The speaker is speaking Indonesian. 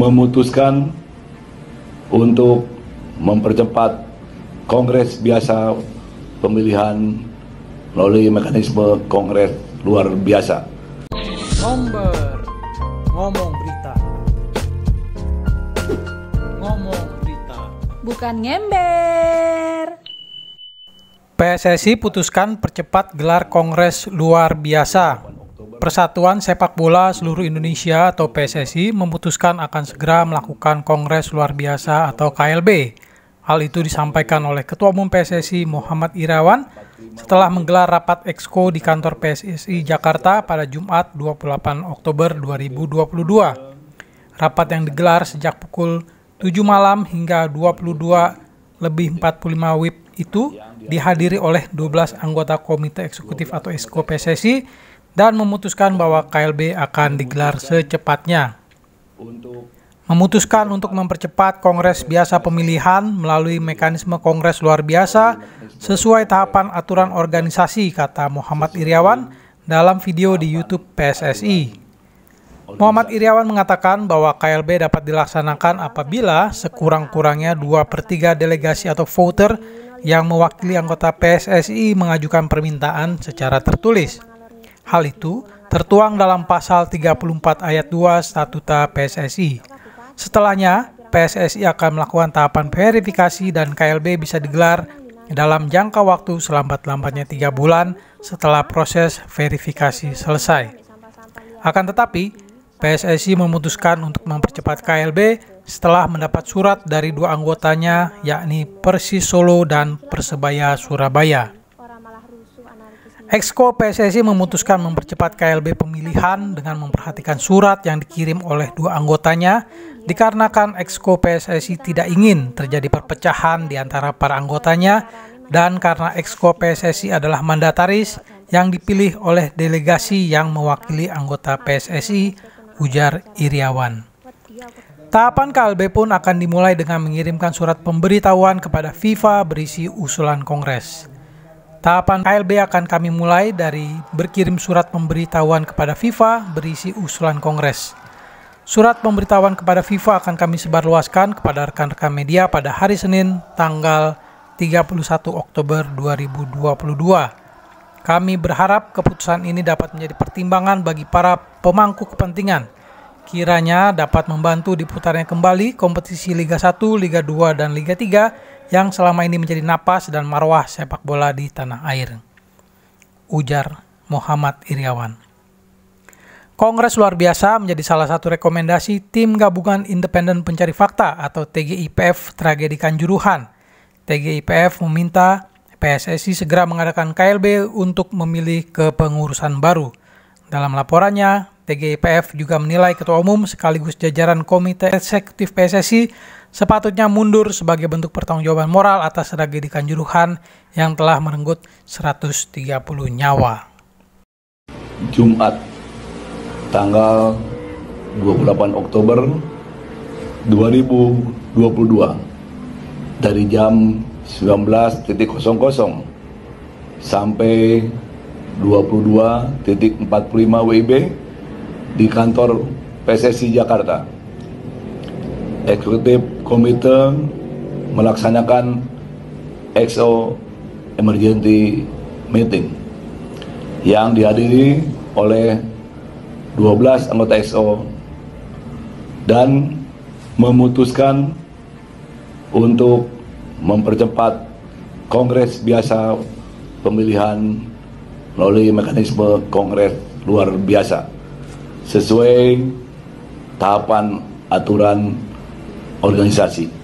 memutuskan untuk mempercepat kongres biasa pemilihan melalui mekanisme kongres luar biasa. Ngomber, ngomong berita. Ngomong berita. Bukan ngember. PSSI putuskan percepat gelar kongres luar biasa. Persatuan Sepak Bola Seluruh Indonesia atau PSSI memutuskan akan segera melakukan Kongres Luar Biasa atau KLB. Hal itu disampaikan oleh Ketua Umum PSSI Muhammad Irawan setelah menggelar rapat exco di kantor PSSI Jakarta pada Jumat 28 Oktober 2022. Rapat yang digelar sejak pukul 7 malam hingga 22 lebih 45 WIB itu dihadiri oleh 12 anggota Komite Eksekutif atau Esko PSSI dan memutuskan bahwa KLB akan digelar secepatnya. Memutuskan untuk mempercepat Kongres Biasa Pemilihan melalui mekanisme Kongres Luar Biasa sesuai tahapan aturan organisasi, kata Muhammad Iriawan dalam video di YouTube PSSI. Muhammad Iriawan mengatakan bahwa KLB dapat dilaksanakan apabila sekurang-kurangnya 2 per 3 delegasi atau voter yang mewakili anggota PSSI mengajukan permintaan secara tertulis. Hal itu tertuang dalam pasal 34 ayat 2 statuta PSSI. Setelahnya, PSSI akan melakukan tahapan verifikasi dan KLB bisa digelar dalam jangka waktu selambat-lambatnya tiga bulan setelah proses verifikasi selesai. Akan tetapi, PSSI memutuskan untuk mempercepat KLB setelah mendapat surat dari dua anggotanya yakni Persis Solo dan Persebaya Surabaya. Exco PSSI memutuskan mempercepat KLB pemilihan dengan memperhatikan surat yang dikirim oleh dua anggotanya dikarenakan Exco PSSI tidak ingin terjadi perpecahan di antara para anggotanya dan karena Exco PSSI adalah mandataris yang dipilih oleh delegasi yang mewakili anggota PSSI, ujar Iriawan. Tahapan KLB pun akan dimulai dengan mengirimkan surat pemberitahuan kepada FIFA berisi usulan Kongres. Tahapan KLB akan kami mulai dari berkirim surat pemberitahuan kepada FIFA berisi usulan Kongres. Surat pemberitahuan kepada FIFA akan kami sebarluaskan kepada rekan-rekan media pada hari Senin tanggal 31 Oktober 2022. Kami berharap keputusan ini dapat menjadi pertimbangan bagi para pemangku kepentingan. Kiranya dapat membantu diputarnya kembali kompetisi Liga 1, Liga 2, dan Liga 3 yang selama ini menjadi napas dan marwah sepak bola di tanah air. Ujar Muhammad Iriawan. Kongres luar biasa menjadi salah satu rekomendasi Tim Gabungan Independen Pencari Fakta atau TGIPF Tragedi Kanjuruhan. TGIPF meminta PSSI segera mengadakan KLB untuk memilih kepengurusan baru. Dalam laporannya, Tgpf juga menilai Ketua Umum sekaligus jajaran Komite Eksekutif PSSI sepatutnya mundur sebagai bentuk pertanggungjawaban moral atas tragedi Kanjuruhan yang telah merenggut 130 nyawa. Jumat tanggal 28 Oktober 2022 dari jam 19.00 sampai 22.45 WIB di kantor PSSI Jakarta. Eksekutif Komite melaksanakan EXO Emergency Meeting yang dihadiri oleh 12 anggota EXO dan memutuskan untuk mempercepat kongres biasa pemilihan melalui mekanisme kongres luar biasa sesuai tahapan aturan organisasi.